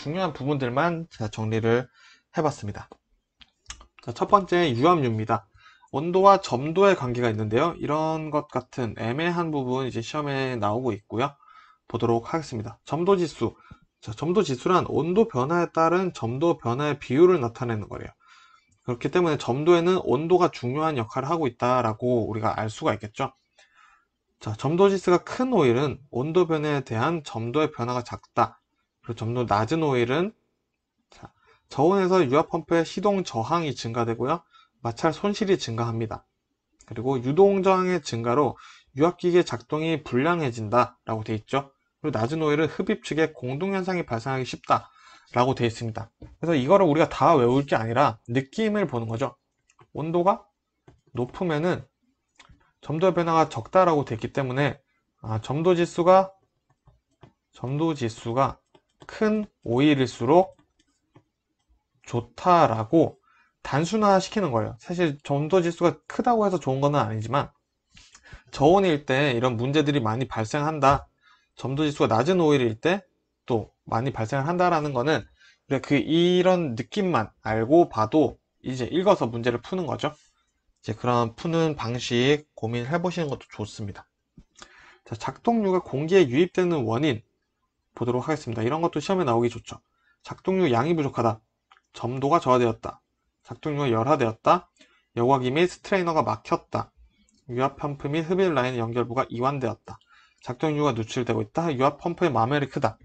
중요한 부분들만 제가 정리를 해봤습니다. 자, 첫 번째 유압류입니다. 온도와 점도의 관계가 있는데요. 이런 것 같은 애매한 부분 이제 시험에 나오고 있고요. 보도록 하겠습니다. 점도 지수. 자, 점도 지수란 온도 변화에 따른 점도 변화의 비율을 나타내는 거예요. 그렇기 때문에 점도에는 온도가 중요한 역할을 하고 있다라고 우리가 알 수가 있겠죠. 자, 점도 지수가 큰 오일은 온도 변화에 대한 점도의 변화가 작다. 그리고 점도 낮은 오일은 자, 저온에서 유압펌프의 시동 저항이 증가되고요. 마찰 손실이 증가합니다. 그리고 유동 저항의 증가로 유압기계 작동이 불량해진다 라고 되어 있죠. 그리고 낮은 오일은 흡입 측의 공동현상이 발생하기 쉽다 라고 되어 있습니다. 그래서 이거를 우리가 다 외울 게 아니라 느낌을 보는 거죠. 온도가 높으면은 점도 변화가 적다라고 되어 있기 때문에 아, 점도 지수가 점도 지수가 큰오일일수록 좋다라고 단순화 시키는 거예요. 사실 점도 지수가 크다고 해서 좋은 건 아니지만 저온일 때 이런 문제들이 많이 발생한다. 점도 지수가 낮은 오일일 때 또 많이 발생한다라는 거는 그 이런 느낌만 알고 봐도 이제 읽어서 문제를 푸는 거죠. 이제 그런 푸는 방식 고민해 보시는 것도 좋습니다. 자, 작동류가 공기에 유입되는 원인 보도록 하겠습니다. 이런 것도 시험에 나오기 좋죠. 작동률 양이 부족하다. 점도가 저하되었다. 작동률이 열화되었다. 여과기 및 스트레이너가 막혔다. 유압 펌프 및 흡입 라인 연결부가 이완되었다. 작동유가 누출되고 있다. 유압 펌프의 마멜이 크다.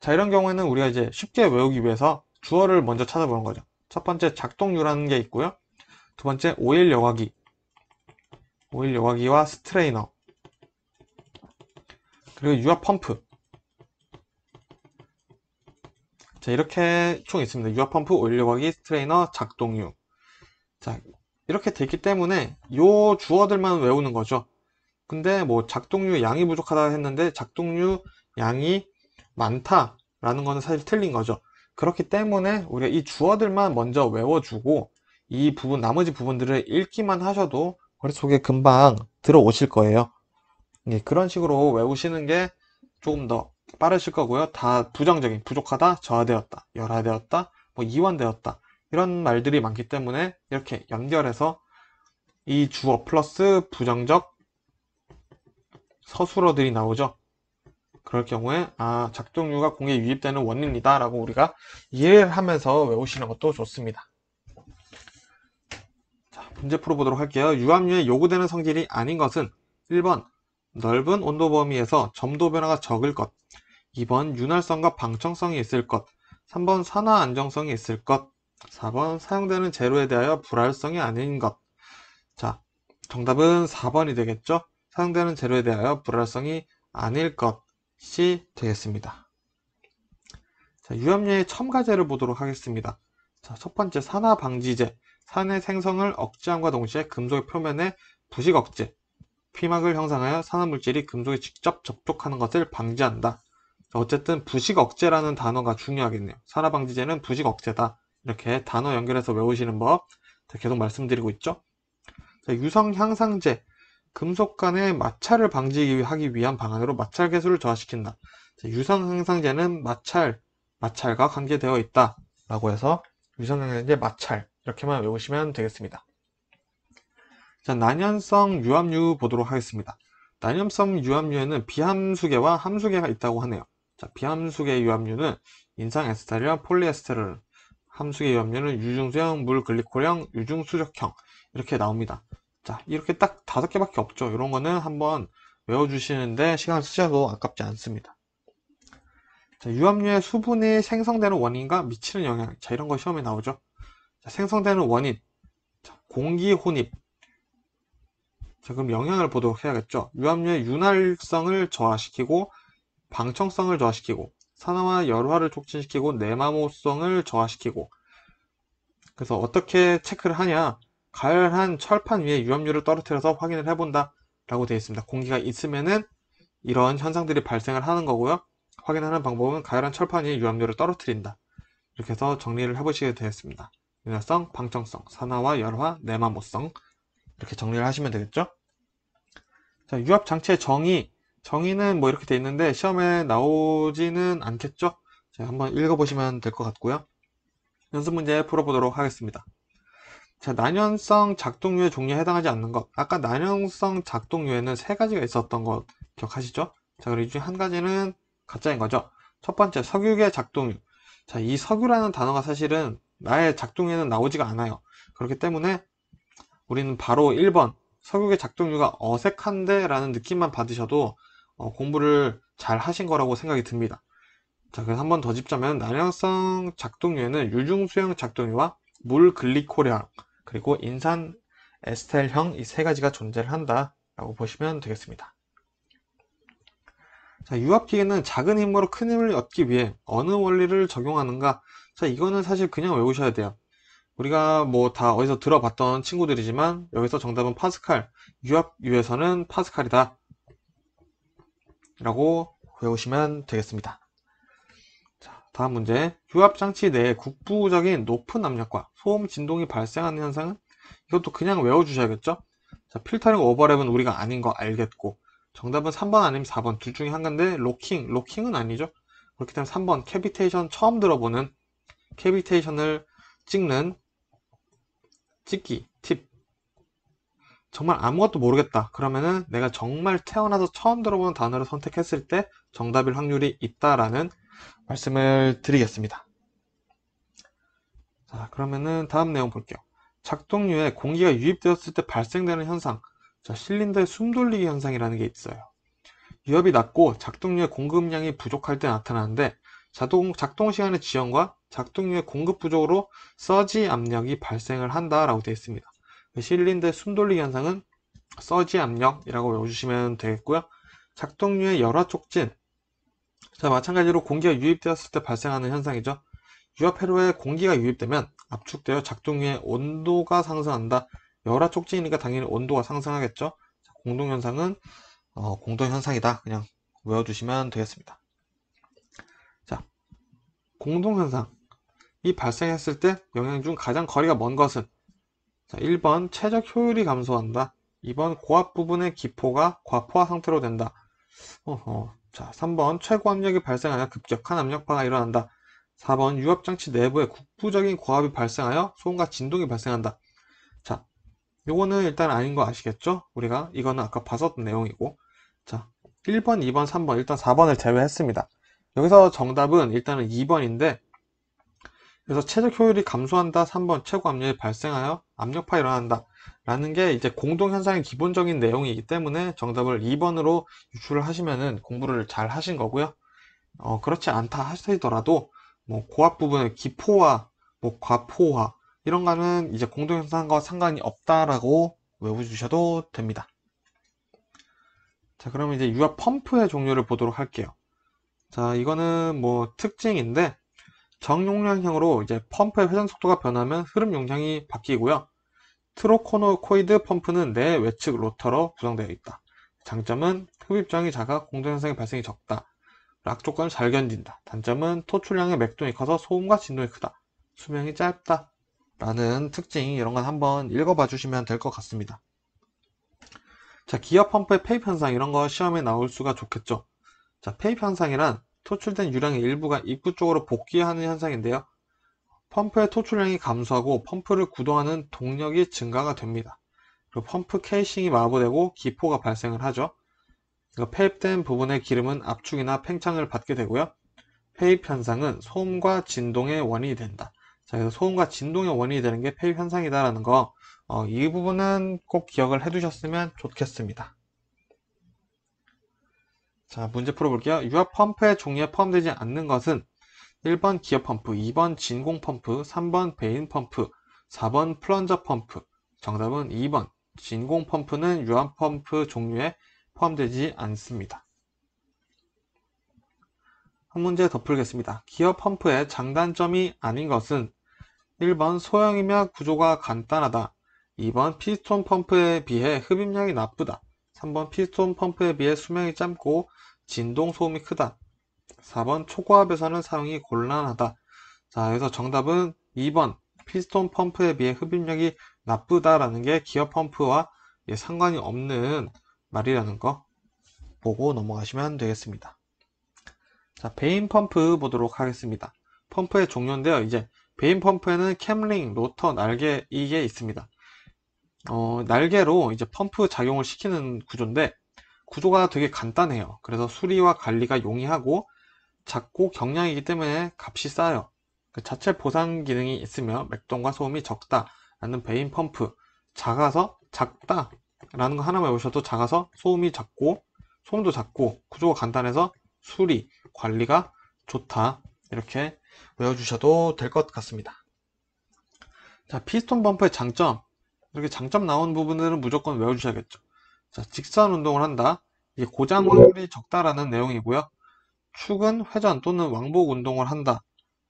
자 이런 경우에는 우리가 이제 쉽게 외우기 위해서 주어를 먼저 찾아보는 거죠. 첫 번째 작동유라는 게 있고요. 두 번째 오일 여과기, 오일 여과기와 스트레이너, 그리고 유압 펌프. 자, 이렇게 총 있습니다. 유압펌프올일류기 스트레이너, 작동유. 자, 이렇게 되기 때문에 요 주어들만 외우는 거죠. 근데 뭐 작동유 양이 부족하다 했는데 작동유 양이 많다라는 거는 사실 틀린 거죠. 그렇기 때문에 우리가 이 주어들만 먼저 외워주고 이 부분 나머지 부분들을 읽기만 하셔도 머릿속에 금방 들어오실 거예요. 예, 그런 식으로 외우시는 게 조금 더 빠르실 거고요. 다 부정적인, 부족하다, 저하되었다, 열화되었다, 뭐 이완되었다 이런 말들이 많기 때문에 이렇게 연결해서 이 주어 플러스 부정적 서술어들이 나오죠. 그럴 경우에 아 작동류가 공에 유입되는 원리입니다 라고 우리가 이해를 하면서 외우시는 것도 좋습니다. 자, 문제 풀어보도록 할게요. 유압류에 요구되는 성질이 아닌 것은 1번 넓은 온도 범위에서 점도 변화가 적을 것 2번 윤활성과 방청성이 있을 것 3번 산화 안정성이 있을 것 4번 사용되는 재료에 대하여 불활성이 아닌 것 자, 정답은 4번이 되겠죠? 사용되는 재료에 대하여 불활성이 아닐 것이 되겠습니다. 자, 유염류의 첨가제를 보도록 하겠습니다. 자, 첫 번째 산화 방지제. 산의 생성을 억제함과 동시에 금속의 표면에 부식 억제. 피막을 형성하여 산화물질이 금속에 직접 접촉하는 것을 방지한다. 어쨌든 부식 억제라는 단어가 중요하겠네요. 산화 방지제는 부식 억제다. 이렇게 단어 연결해서 외우시는 법 계속 말씀드리고 있죠. 유성 향상제 금속 간의 마찰을 방지하기 위한 방안으로 마찰 개수를 저하시킨다. 유성 향상제는 마찰, 마찰과 관계되어 있다. 라고 해서 유성 향상제 마찰 이렇게만 외우시면 되겠습니다. 자, 난연성 유압류 보도록 하겠습니다. 난염성 유압류에는 비함수계와 함수계가 있다고 하네요. 자, 비함수계 유압류는 인상 에스테리와 폴리에스테르, 함수계 유압류는 유중수형, 물글리콜형, 유중수적형 이렇게 나옵니다. 자, 이렇게 딱 다섯 개밖에 없죠. 이런 거는 한번 외워주시는데 시간 쓰셔도 아깝지 않습니다. 자, 유압류의 수분이 생성되는 원인과 미치는 영향. 자, 이런 거 시험에 나오죠. 자, 생성되는 원인. 자, 공기 혼입. 자, 그럼 영향을 보도록 해야겠죠. 유압류의 윤활성을 저하시키고 방청성을 저하시키고 산화와 열화를 촉진시키고 내마모성을 저하시키고 그래서 어떻게 체크를 하냐 가열한 철판 위에 유압류를 떨어뜨려서 확인을 해본다 라고 되어 있습니다 공기가 있으면은 이런 현상들이 발생을 하는 거고요 확인하는 방법은 가열한 철판 위에 유압류를 떨어뜨린다 이렇게 해서 정리를 해보시게 되었습니다 유활성 방청성, 산화와 열화, 내마모성 이렇게 정리를 하시면 되겠죠 자, 유압 장치의 정의 정의는 뭐 이렇게 돼 있는데 시험에 나오지는 않겠죠? 자, 한번 읽어보시면 될 것 같고요. 연습 문제 풀어보도록 하겠습니다. 자, 난연성 작동유의 종류에 해당하지 않는 것. 아까 난연성 작동유에는 세 가지가 있었던 것 기억하시죠? 자, 그리고 이 중에 한 가지는 가짜인 거죠. 첫 번째, 석유계 작동유. 자, 이 석유라는 단어가 사실은 나의 작동유에는 나오지가 않아요. 그렇기 때문에 우리는 바로 1번, 석유계 작동유가 어색한데 라는 느낌만 받으셔도 어, 공부를 잘 하신 거라고 생각이 듭니다. 자, 그래서 한 번 더 짚자면 난화성 작동유에는 유중수형 작동유와 물글리코량 그리고 인산 에스텔형 이 세 가지가 존재를 한다라고 보시면 되겠습니다. 자, 유압기에는 작은 힘으로 큰 힘을 얻기 위해 어느 원리를 적용하는가? 자, 이거는 사실 그냥 외우셔야 돼요. 우리가 뭐 다 어디서 들어봤던 친구들이지만 여기서 정답은 파스칼, 유압유에서는 파스칼이다. 라고 외우시면 되겠습니다. 자, 다음 문제. 유압장치 내에 국부적인 높은 압력과 소음 진동이 발생하는 현상은 이것도 그냥 외워주셔야겠죠? 자, 필터링 오버랩은 우리가 아닌 거 알겠고 정답은 3번 아니면 4번 둘 중에 한 건데 로킹, 로킹은 아니죠? 그렇기 때문에 3번 캐비테이션 처음 들어보는 캐비테이션을 찍는 찍기 정말 아무것도 모르겠다 그러면은 내가 정말 태어나서 처음 들어보는 단어를 선택했을 때 정답일 확률이 있다라는 말씀을 드리겠습니다 자 그러면은 다음 내용 볼게요 작동류에 공기가 유입되었을 때 발생되는 현상 자, 실린더의 숨돌리기 현상이라는 게 있어요 유압이 낮고 작동류의 공급량이 부족할 때 나타나는데 자동, 작동 시간의 지연과 작동류의 공급 부족으로 서지 압력이 발생을 한다라고 되어 있습니다 실린더의 숨돌리기 현상은 서지 압력이라고 외워주시면 되겠고요. 작동류의 열화 촉진. 자, 마찬가지로 공기가 유입되었을 때 발생하는 현상이죠. 유압 회로에 공기가 유입되면 압축되어 작동류의 온도가 상승한다. 열화 촉진이니까 당연히 온도가 상승하겠죠. 공동현상은 어, 공동현상이다. 그냥 외워주시면 되겠습니다. 자, 공동현상. 이 발생했을 때 영향 중 가장 거리가 먼 것은 1번 최적 효율이 감소한다. 2번 고압 부분의 기포가 과포화 상태로 된다. 어허. 자, 3번 최고 압력이 발생하여 급격한 압력파가 일어난다. 4번 유압장치 내부에 국부적인 고압이 발생하여 소음과 진동이 발생한다. 자, 요거는 일단 아닌 거 아시겠죠? 우리가 이거는 아까 봤었던 내용이고 자, 1번, 2번, 3번 일단 4번을 제외했습니다. 여기서 정답은 일단은 2번인데 그래서 최적 효율이 감소한다 3번 최고 압력이 발생하여 압력파 일어난다 라는 게 이제 공동현상의 기본적인 내용이기 때문에 정답을 2번으로 유출을 하시면은 공부를 잘 하신 거고요 어, 그렇지 않다 하시더라도 뭐 고압 부분의 기포와 뭐 과포화 이런 거는 이제 공동현상과 상관이 없다라고 외워주셔도 됩니다 자 그러면 이제 유압 펌프의 종류를 보도록 할게요 자 이거는 뭐 특징인데 정용량형으로 이제 펌프의 회전 속도가 변하면 흐름 용량이 바뀌고요. 트로코노코이드 펌프는 내 외측 로터로 구성되어 있다. 장점은 흡입장이 작아 공전현상의 발생이 적다. 락 조건을 잘 견딘다. 단점은 토출량의 맥동이 커서 소음과 진동이 크다. 수명이 짧다. 라는 특징 이런 건 한번 읽어봐 주시면 될 것 같습니다. 자, 기어 펌프의 페이 현상 이런 거 시험에 나올 수가 좋겠죠. 자, 페이 현상이란 토출된 유량의 일부가 입구 쪽으로 복귀하는 현상인데요. 펌프의 토출량이 감소하고 펌프를 구동하는 동력이 증가가 됩니다. 그리고 펌프 케이싱이 마모되고 기포가 발생을 하죠. 그 폐입된 부분의 기름은 압축이나 팽창을 받게 되고요. 폐입 현상은 소음과 진동의 원인이 된다. 자, 그래서 소음과 진동의 원인이 되는 게 폐입 현상이다라는 거, 어, 이 부분은 꼭 기억을 해두셨으면 좋겠습니다. 자, 문제 풀어볼게요. 유압 펌프의 종류에 포함되지 않는 것은 1번 기어 펌프, 2번 진공 펌프, 3번 베인 펌프, 4번 플런저 펌프. 정답은 2번. 진공 펌프는 유압 펌프 종류에 포함되지 않습니다. 한 문제 더 풀겠습니다. 기어 펌프의 장단점이 아닌 것은 1번 소형이며 구조가 간단하다. 2번 피스톤 펌프에 비해 흡입력이 나쁘다. 3번 피스톤 펌프에 비해 수명이 짧고 진동 소음이 크다. 4번 초고압에서는 사용이 곤란하다. 자, 여기서 정답은 2번 피스톤 펌프에 비해 흡입력이 나쁘다라는 게 기어 펌프와 상관이 없는 말이라는 거 보고 넘어가시면 되겠습니다. 자, 베인 펌프 보도록 하겠습니다. 펌프의 종류인데요. 이제 베인 펌프에는 캠링, 로터, 날개 이게 있습니다. 어, 날개로 이제 펌프 작용을 시키는 구조인데 구조가 되게 간단해요. 그래서 수리와 관리가 용이하고 작고 경량이기 때문에 값이 싸요. 그 자체 보상 기능이 있으며 맥동과 소음이 적다라는 베인 펌프 작아서 작다 라는 거 하나만 외우셔도 작아서 소음이 작고 소음도 작고 구조가 간단해서 수리 관리가 좋다 이렇게 외워주셔도 될 것 같습니다 자 피스톤 펌프의 장점 이렇게 장점 나온 부분들은 무조건 외워주셔야겠죠. 자, 직선 운동을 한다. 이게 고장 네. 확률이 적다라는 내용이고요. 축은 회전 또는 왕복 운동을 한다.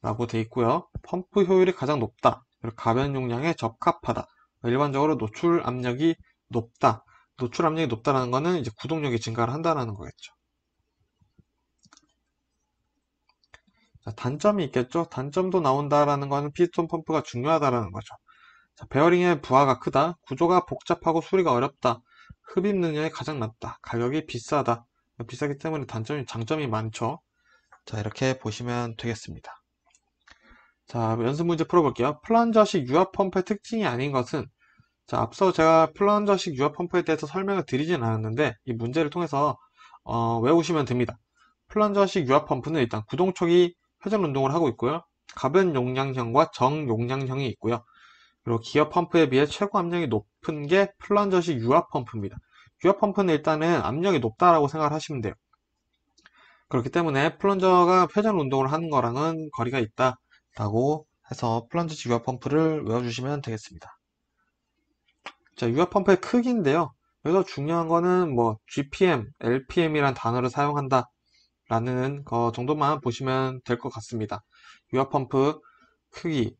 라고 돼 있고요. 펌프 효율이 가장 높다. 그리고 가변 용량에 적합하다. 일반적으로 노출 압력이 높다. 노출 압력이 높다는 라 것은 이제 구동력이 증가를 한다는 거겠죠. 자, 단점이 있겠죠. 단점도 나온다라는 것은 피스톤 펌프가 중요하다라는 거죠. 베어링의 부하가 크다. 구조가 복잡하고 수리가 어렵다. 흡입 능력이 가장 낮다. 가격이 비싸다. 비싸기 때문에 단점이 장점이 많죠. 자 이렇게 보시면 되겠습니다. 자 연습 문제 풀어볼게요. 플란저식 유압 펌프의 특징이 아닌 것은 자 앞서 제가 플란저식 유압 펌프에 대해서 설명을 드리진 않았는데 이 문제를 통해서 어, 외우시면 됩니다. 플란저식 유압 펌프는 일단 구동촉이 회전 운동을 하고 있고요. 가변 용량형과 정용량형이 있고요. 그리고 기어 펌프에 비해 최고 압력이 높은 게 플런저식 유압 펌프입니다. 유압 펌프는 일단은 압력이 높다라고 생각 하시면 돼요. 그렇기 때문에 플런저가 회전 운동을 하는 거랑은 거리가 있다라고 해서 플런저식 유압 펌프를 외워주시면 되겠습니다. 자, 유압 펌프의 크기인데요. 여기서 중요한 거는 뭐 GPM, LPM이란 단어를 사용한다 라는 거 정도만 보시면 될 것 같습니다. 유압 펌프 크기,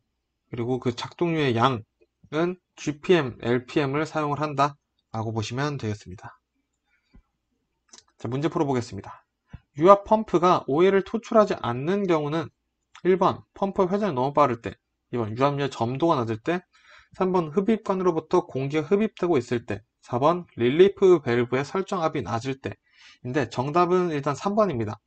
그리고 그 작동률의 양은 GPM, LPM을 사용을 한다 라고 보시면 되겠습니다. 자, 문제 풀어보겠습니다. 유압 펌프가 오일을 토출하지 않는 경우는 1번 펌프 회전이 너무 빠를 때 2번 유압률 점도가 낮을 때 3번 흡입관으로부터 공기가 흡입되고 있을 때 4번 릴리프 밸브의 설정압이 낮을 때 인데 정답은 일단 3번입니다.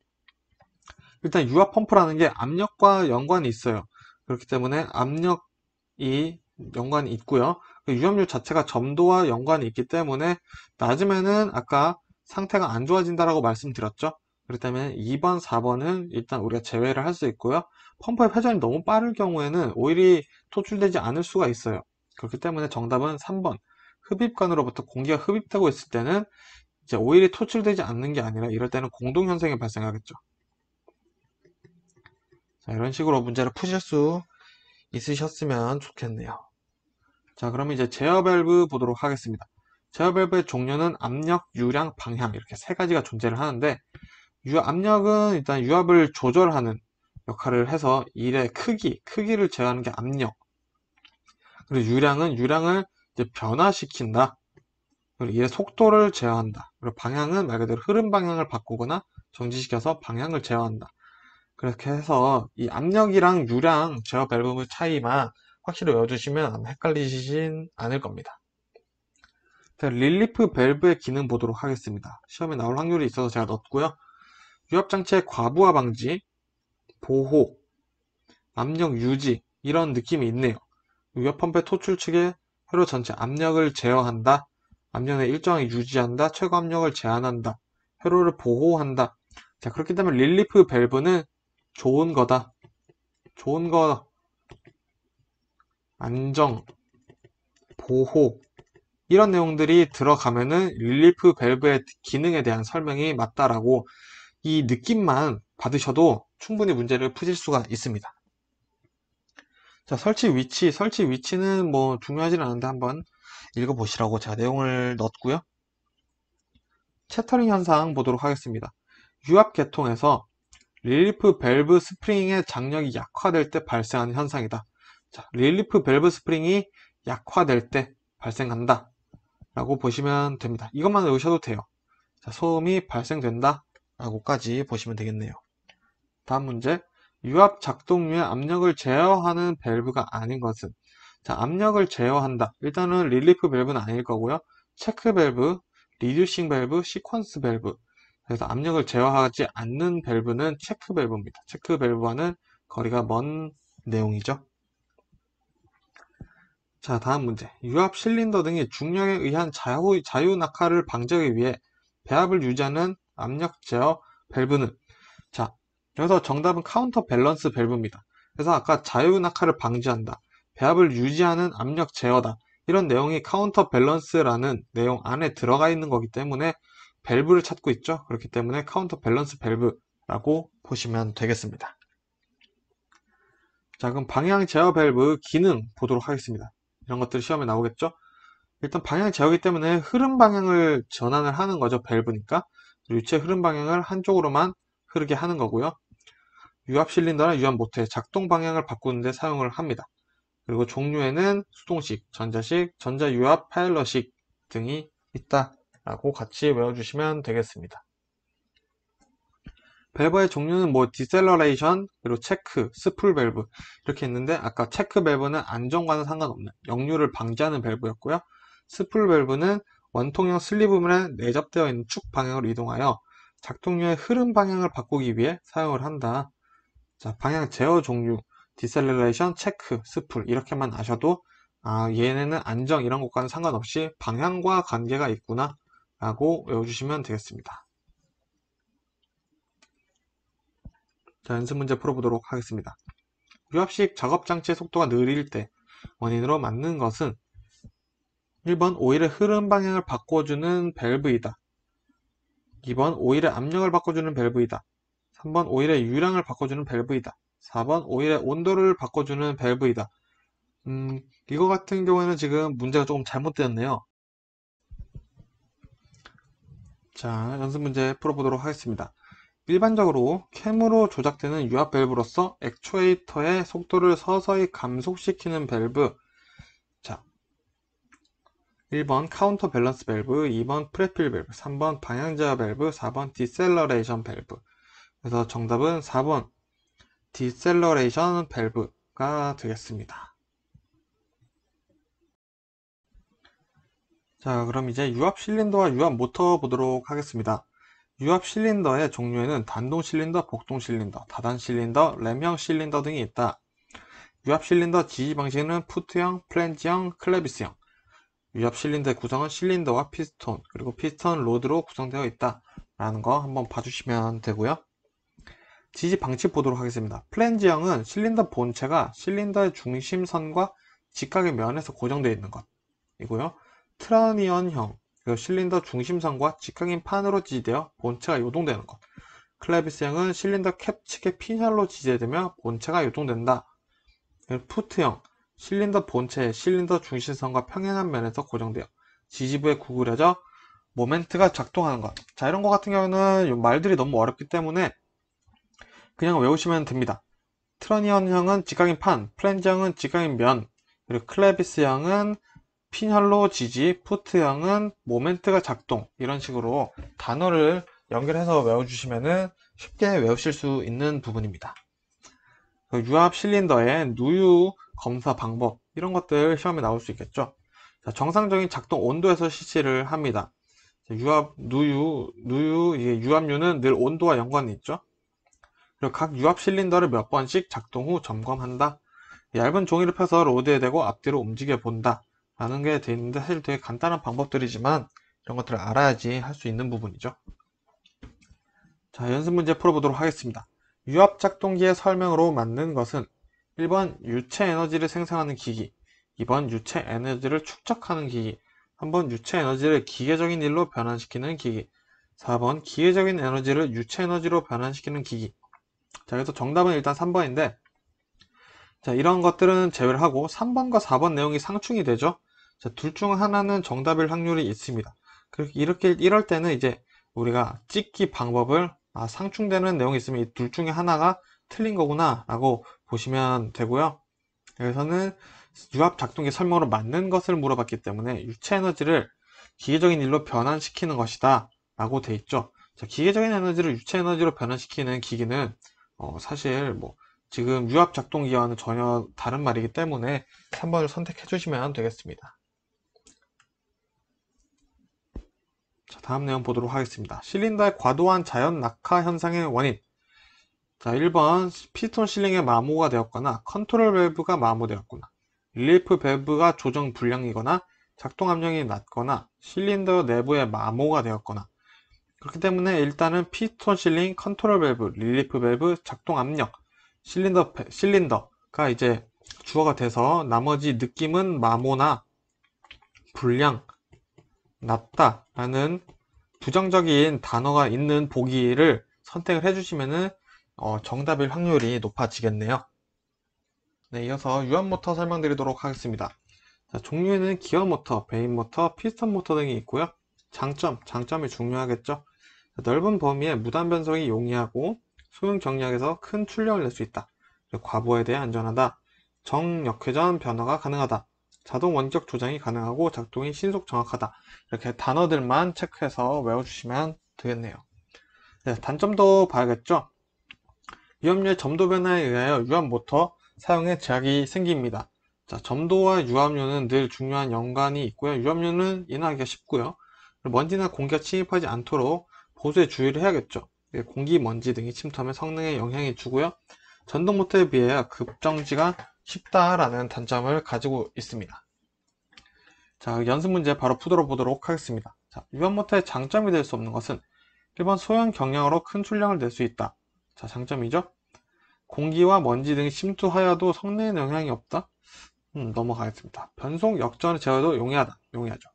일단 유압 펌프라는 게 압력과 연관이 있어요. 그렇기 때문에 압력이 연관이 있고요. 그 유압률 자체가 점도와 연관이 있기 때문에 낮으면은 아까 상태가 안 좋아진다라고 말씀드렸죠. 그렇다면 2번, 4번은 일단 우리가 제외를 할 수 있고요. 펌프의 회전이 너무 빠를 경우에는 오일이 토출되지 않을 수가 있어요. 그렇기 때문에 정답은 3번. 흡입관으로부터 공기가 흡입되고 있을 때는 이제 오일이 토출되지 않는 게 아니라 이럴 때는 공동현상이 발생하겠죠. 자, 이런 식으로 문제를 푸실 수 있으셨으면 좋겠네요. 자, 그러면 이제 제어 밸브 보도록 하겠습니다. 제어 밸브의 종류는 압력, 유량, 방향 이렇게 세 가지가 존재를 하는데 유, 압력은 일단 유압을 조절하는 역할을 해서 일의 크기, 크기를 제어하는 게 압력. 그리고 유량은 유량을 이제 변화시킨다. 그리고 일의 속도를 제어한다. 그리고 방향은 말 그대로 흐름 방향을 바꾸거나 정지시켜서 방향을 제어한다. 그렇게 해서 이 압력이랑 유량 제어 밸브의 차이만 확실히 외워주시면 헷갈리시진 않을 겁니다. 자, 릴리프 밸브의 기능 보도록 하겠습니다. 시험에 나올 확률이 있어서 제가 넣었고요. 유압장치의 과부하 방지, 보호, 압력 유지 이런 느낌이 있네요. 유압펌프의 토출 측에 회로 전체 압력을 제어한다, 압력의 일정을 유지한다, 최고 압력을 제한한다, 회로를 보호한다. 자 그렇기 때문에 릴리프 밸브는 좋은 거다. 좋은 거. 안정, 보호. 이런 내용들이 들어가면은 릴리프 밸브의 기능에 대한 설명이 맞다라고 이 느낌만 받으셔도 충분히 문제를 푸실 수가 있습니다. 자, 설치 위치. 설치 위치는 뭐 중요하지는 않은데 한번 읽어보시라고 제가 내용을 넣었고요. 채터링 현상 보도록 하겠습니다. 유압 계통에서 릴리프 밸브 스프링의 장력이 약화될 때 발생하는 현상이다. 자, 릴리프 밸브 스프링이 약화될 때 발생한다. 라고 보시면 됩니다. 이것만 외우셔도 돼요. 자, 소음이 발생된다. 라고까지 보시면 되겠네요. 다음 문제. 유압 작동류의 압력을 제어하는 밸브가 아닌 것은? 자, 압력을 제어한다. 일단은 릴리프 밸브는 아닐 거고요. 체크 밸브, 리듀싱 밸브, 시퀀스 밸브 그래서 압력을 제어하지 않는 밸브는 체크 밸브입니다. 체크 밸브와는 거리가 먼 내용이죠. 자, 다음 문제. 유압 실린더 등이 중력에 의한 자유, 자유 낙하를 방지하기 위해 배합을 유지하는 압력 제어 밸브는 자, 여기서 정답은 카운터 밸런스 밸브입니다. 그래서 아까 자유 낙하를 방지한다. 배합을 유지하는 압력 제어다. 이런 내용이 카운터 밸런스라는 내용 안에 들어가 있는 거기 때문에 밸브를 찾고 있죠. 그렇기 때문에 카운터 밸런스 밸브라고 보시면 되겠습니다. 자 그럼 방향 제어 밸브 기능 보도록 하겠습니다. 이런 것들이 시험에 나오겠죠. 일단 방향 제어기 때문에 흐름 방향을 전환을 하는 거죠. 밸브니까. 유체 흐름 방향을 한쪽으로만 흐르게 하는 거고요. 유압 실린더나 유압 모터 작동 방향을 바꾸는데 사용을 합니다. 그리고 종류에는 수동식, 전자식, 전자유압 파일럿식 등이 있다 라 같이 외워주시면 되겠습니다. 밸브의 종류는 뭐 디셀러레이션, 그리고 체크, 스풀 밸브 이렇게 있는데 아까 체크 밸브는 안정과는 상관없는 역류를 방지하는 밸브였고요. 스풀 밸브는 원통형 슬리브물에 내접되어 있는 축 방향으로 이동하여 작동류의 흐름 방향을 바꾸기 위해 사용을 한다. 자, 방향 제어 종류, 디셀러레이션, 체크, 스풀 이렇게만 아셔도 아, 얘네는 안정 이런 것과는 상관없이 방향과 관계가 있구나 라고 외워주시면 되겠습니다. 자, 연습 문제 풀어보도록 하겠습니다. 유압식 작업장치의 속도가 느릴 때 원인으로 맞는 것은 1번 오일의 흐름 방향을 바꿔주는 밸브이다. 2번 오일의 압력을 바꿔주는 밸브이다. 3번 오일의 유량을 바꿔주는 밸브이다. 4번 오일의 온도를 바꿔주는 밸브이다. 음, 이거 같은 경우에는 지금 문제가 조금 잘못되었네요. 자, 연습 문제 풀어보도록 하겠습니다. 일반적으로 캠으로 조작되는 유압 밸브로서 액추에이터의 속도를 서서히 감속시키는 밸브 자, 1번 카운터 밸런스 밸브, 2번 프레필 밸브, 3번 방향제어 밸브, 4번 디셀러레이션 밸브 그래서 정답은 4번 디셀러레이션 밸브가 되겠습니다. 자 그럼 이제 유압 실린더와 유압 모터 보도록 하겠습니다 유압 실린더의 종류에는 단동 실린더, 복동 실린더, 다단 실린더, 램형 실린더 등이 있다 유압 실린더 지지 방식은 푸트형, 플랜지형, 클레비스형 유압 실린더의 구성은 실린더와 피스톤 그리고 피스톤 로드로 구성되어 있다 라는 거 한번 봐주시면 되고요 지지 방식 보도록 하겠습니다 플랜지형은 실린더 본체가 실린더의 중심선과 직각의 면에서 고정되어 있는 것 이고요 트라니언형, 그 실린더 중심선과 직각인 판으로 지지되어 본체가 요동되는 것. 클래비스형은 실린더 캡 측의 피셜로 지지되며 본체가 요동된다. 푸트형, 실린더 본체의 실린더 중심선과 평행한 면에서 고정되어 지지부에 구부려져 모멘트가 작동하는 것. 자, 이런 것 같은 경우는 말들이 너무 어렵기 때문에 그냥 외우시면 됩니다. 트러니언형은 직각인 판, 플랜지형은 직각인 면, 그리고 클래비스형은 핀할로 지지, 푸트형은 모멘트가 작동 이런 식으로 단어를 연결해서 외워주시면 쉽게 외우실 수 있는 부분입니다. 그 유압 실린더의 누유 검사 방법 이런 것들 시험에 나올 수 있겠죠. 자, 정상적인 작동 온도에서 실시를 합니다. 유압, 누유, 누유, 이게 유압류는 늘 온도와 연관이 있죠. 그리고 각 유압 실린더를 몇 번씩 작동 후 점검한다. 얇은 종이를 펴서 로드에 대고 앞뒤로 움직여 본다. 아는 게 되는데 사실 되게 간단한 방법들이지만 이런 것들을 알아야지 할 수 있는 부분이죠. 자, 연습 문제 풀어보도록 하겠습니다. 유압 작동기의 설명으로 맞는 것은 1번 유체 에너지를 생산하는 기기, 2번 유체 에너지를 축적하는 기기, 3번 유체 에너지를 기계적인 일로 변환시키는 기기, 4번 기계적인 에너지를 유체 에너지로 변환시키는 기기. 자, 그래서 정답은 일단 3번인데 자, 이런 것들은 제외를 하고 3번과 4번 내용이 상충이 되죠. 둘중 하나는 정답일 확률이 있습니다. 이렇게 이럴 때는 이제 우리가 찍기 방법을 아, 상충되는 내용이 있으면 이 둘 중에 하나가 틀린 거구나 라고 보시면 되고요. 여기서는 유압작동기 설명으로 맞는 것을 물어봤기 때문에 유체에너지를 기계적인 일로 변환시키는 것이다 라고 돼 있죠. 자, 기계적인 에너지를 유체에너지로 변환시키는 기기는 어, 사실 뭐 지금 유압작동기와는 전혀 다른 말이기 때문에 3번을 선택해 주시면 되겠습니다. 자, 다음 내용 보도록 하겠습니다. 실린더의 과도한 자연 낙하 현상의 원인 자, 1번 피톤 실링의 마모가 되었거나 컨트롤 밸브가 마모되었거나 릴리프 밸브가 조정 불량이거나 작동 압력이 낮거나 실린더 내부의 마모가 되었거나 그렇기 때문에 일단은 피톤 실링, 컨트롤 밸브, 릴리프 밸브, 작동 압력, 실린더 실린더가 이제 주어가 돼서 나머지 느낌은 마모나 불량, 낮다 라는 부정적인 단어가 있는 보기를 선택을 해주시면 어, 정답일 확률이 높아지겠네요. 네, 이어서 유압모터 설명드리도록 하겠습니다. 자, 종류에는 기어모터, 베인모터, 피스턴모터 등이 있고요. 장점, 장점이 중요하겠죠. 자, 넓은 범위에 무단 변속이 용이하고 소형 경량에서 큰 출력을 낼 수 있다. 과부에 대해 안전하다. 정역회전 변화가 가능하다. 자동 원격 조정이 가능하고 작동이 신속 정확하다 이렇게 단어들만 체크해서 외워주시면 되겠네요 네, 단점도 봐야겠죠 유압류의 점도 변화에 의하여 유압 모터 사용에 제약이 생깁니다 자, 점도와 유압류는 늘 중요한 연관이 있고요 유압류는 인하하기가 쉽고요 먼지나 공기가 침입하지 않도록 보수에 주의를 해야겠죠 네, 공기, 먼지 등이 침투하면 성능에 영향이 주고요 전동모터에 비해 급정지가 쉽다라는 단점을 가지고 있습니다. 자, 연습 문제 바로 풀어 보도록 하겠습니다. 자, 유한모터의 장점이 될 수 없는 것은 1번 소형 경량으로 큰 출력을 낼 수 있다. 자, 장점이죠. 공기와 먼지 등이 침투하여도 성능에 영향이 없다. 음, 넘어가겠습니다. 변속 역전 제어도 용이하다. 용이하죠.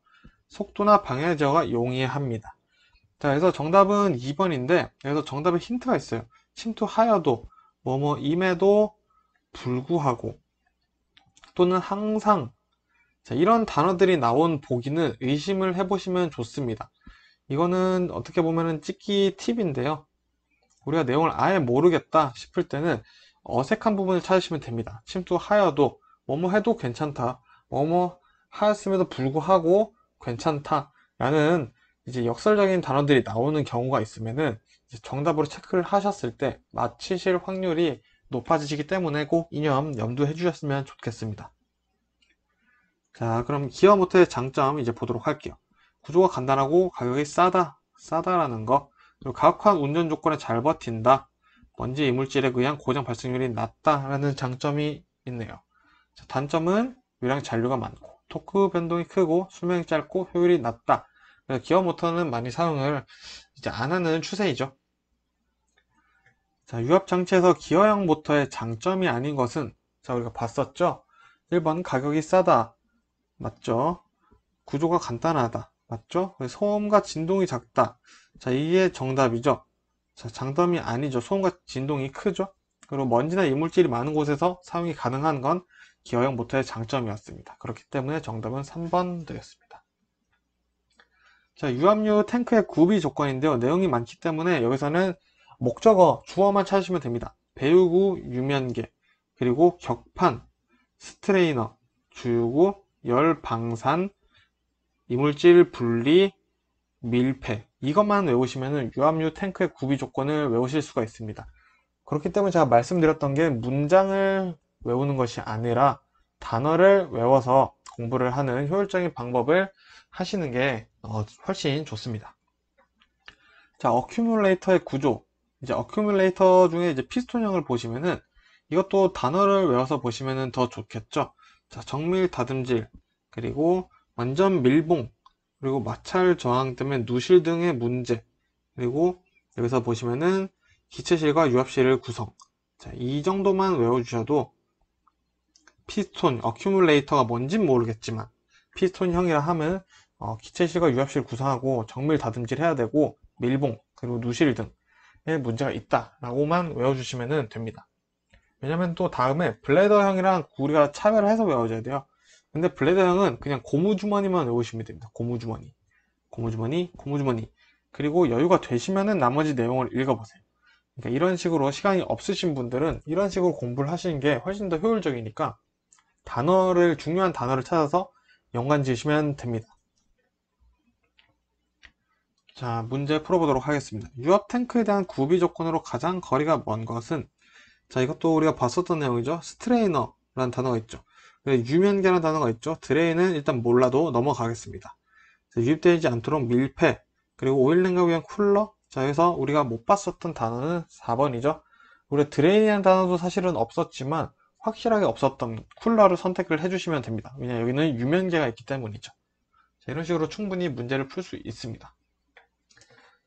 속도나 방해 제어가 용이합니다. 자, 그래서 정답은 2번인데, 여기서 정답에 힌트가 있어요. 침투하여도, 뭐뭐 임에도 불구하고 또는 항상 자, 이런 단어들이 나온 보기는 의심을 해보시면 좋습니다. 이거는 어떻게 보면 찍기 팁인데요. 우리가 내용을 아예 모르겠다 싶을 때는 어색한 부분을 찾으시면 됩니다. 침투하여도 뭐뭐 해도 괜찮다. 뭐뭐 하였음에도 불구하고 괜찮다. 라는 이제 역설적인 단어들이 나오는 경우가 있으면은 정답으로 체크를 하셨을 때 맞히실 확률이 높아지시기 때문에 꼭 이념 염두해 주셨으면 좋겠습니다. 자 그럼 기어모터의 장점 이제 보도록 할게요. 구조가 간단하고 가격이 싸다, 싸다라는 거 그리고 가혹한 운전 조건에 잘 버틴다, 먼지 이물질에 의한 고장 발생률이 낮다라는 장점이 있네요. 자, 단점은 유량 잔류가 많고 토크 변동이 크고 수명이 짧고 효율이 낮다. 기어 모터는 많이 사용을 이제 안 하는 추세이죠. 자, 유압장치에서 기어형 모터의 장점이 아닌 것은 자, 우리가 봤었죠? 1번 가격이 싸다. 맞죠? 구조가 간단하다. 맞죠? 소음과 진동이 작다. 자, 이게 정답이죠. 자, 장점이 아니죠. 소음과 진동이 크죠? 그리고 먼지나 이물질이 많은 곳에서 사용이 가능한 건 기어형 모터의 장점이었습니다. 그렇기 때문에 정답은 3번 되었습니다 자, 유압류 탱크의 구비 조건인데요. 내용이 많기 때문에 여기서는 목적어 주어만 찾으시면 됩니다. 배우구 유면계 그리고 격판 스트레이너 주유구 열방산 이물질 분리 밀폐 이것만 외우시면 유압류 탱크의 구비 조건을 외우실 수가 있습니다. 그렇기 때문에 제가 말씀드렸던 게 문장을 외우는 것이 아니라 단어를 외워서 공부를 하는 효율적인 방법을 하시는 게 어, 훨씬 좋습니다. 자, 어큐뮬레이터의 구조 이제 어큐뮬레이터 중에 이제 피스톤형을 보시면은 이것도 단어를 외워서 보시면은 더 좋겠죠. 자, 정밀 다듬질, 그리고 완전 밀봉, 그리고 마찰 저항 때문에 누실 등의 문제, 그리고 여기서 보시면은 기체실과 유압실을 구성. 자, 이 정도만 외워주셔도 피스톤, 어큐뮬레이터가 뭔진 모르겠지만 피스톤형이라 하면 어, 기체실과 유압실 구성하고 정밀 다듬질 해야 되고 밀봉, 그리고 누실 등 문제가 있다라고만 외워주시면 됩니다. 왜냐면 또 다음에 블레더형이랑 우리가 차별해서 외워줘야 돼요. 근데 블레더형은 그냥 고무주머니만 외우시면 됩니다. 고무주머니, 고무주머니, 고무주머니. 그리고 여유가 되시면은 나머지 내용을 읽어보세요. 그러니까 이런 식으로 시간이 없으신 분들은 이런 식으로 공부를 하시는 게 훨씬 더 효율적이니까 단어를 중요한 단어를 찾아서 연관 지으시면 됩니다. 자, 문제 풀어보도록 하겠습니다. 유압 탱크에 대한 구비 조건으로 가장 거리가 먼 것은 자, 이것도 우리가 봤었던 내용이죠. 스트레이너라는 단어가 있죠. 유면계라는 단어가 있죠. 드레인은 일단 몰라도 넘어가겠습니다. 자, 유입되지 않도록 밀폐, 그리고 오일 냉각을 위한 쿨러. 자, 여기서 우리가 못 봤었던 단어는 4번이죠. 우리 드레인이라는 단어도 사실은 없었지만 확실하게 없었던 쿨러를 선택을 해주시면 됩니다. 왜냐 여기는 유면계가 있기 때문이죠. 자, 이런 식으로 충분히 문제를 풀 수 있습니다.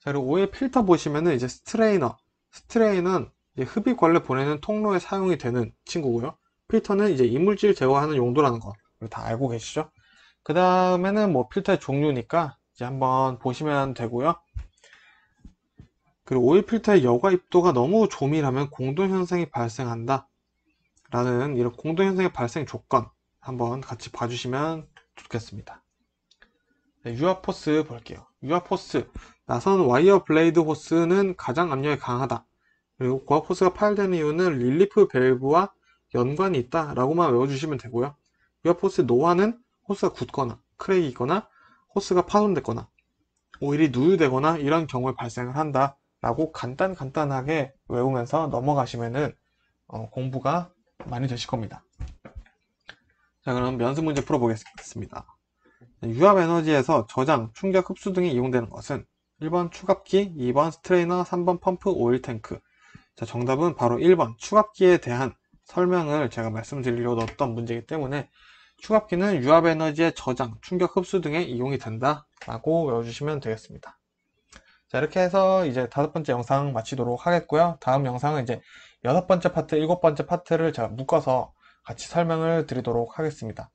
자, 그리고 오일 필터 보시면은 이제 스트레이너. 스트레이는 흡입 관레 보내는 통로에 사용이 되는 친구고요. 필터는 이제 이물질 제거하는 용도라는 거. 다 알고 계시죠? 그 다음에는 뭐 필터의 종류니까 이제 한번 보시면 되고요. 그리고 오일 필터의 여과 입도가 너무 조밀하면 공동현상이 발생한다. 라는 이런 공동현상의 발생 조건 한번 같이 봐주시면 좋겠습니다. 네, 유아포스 볼게요. 유아포스 나선 와이어 블레이드 호스는 가장 압력이 강하다. 그리고 고압포스가 파열되는 이유는 릴리프 밸브와 연관이 있다 라고만 외워주시면 되고요. 유아포스 노화는 호스가 굳거나 크랙이 있거나 호스가 파손됐거나 오일이 누유되거나 이런 경우에 발생을 한다 라고 간단간단하게 외우면서 넘어가시면은 어, 공부가 많이 되실 겁니다. 자 그럼 면습 문제 풀어보겠습니다. 유압 에너지에서 저장, 충격 흡수 등이 이용되는 것은 1번 추갑기, 2번 스트레이너, 3번 펌프, 오일 탱크. 자, 정답은 바로 1번 추갑기에 대한 설명을 제가 말씀드리려고 넣었던 문제이기 때문에 추갑기는 유압 에너지의 저장, 충격 흡수 등에 이용이 된다 라고 외워주시면 되겠습니다. 자, 이렇게 해서 이제 다섯 번째 영상 마치도록 하겠고요. 다음 영상은 이제 여섯 번째 파트, 일곱 번째 파트를 제가 묶어서 같이 설명을 드리도록 하겠습니다.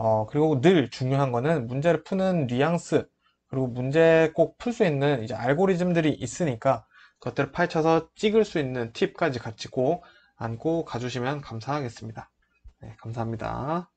어, 그리고 늘 중요한 거는 문제를 푸는 뉘앙스, 그리고 문제 꼭 풀 수 있는 이제 알고리즘들이 있으니까 그것들을 파헤쳐서 찍을 수 있는 팁까지 같이 꼭 안고 가주시면 감사하겠습니다. 네, 감사합니다.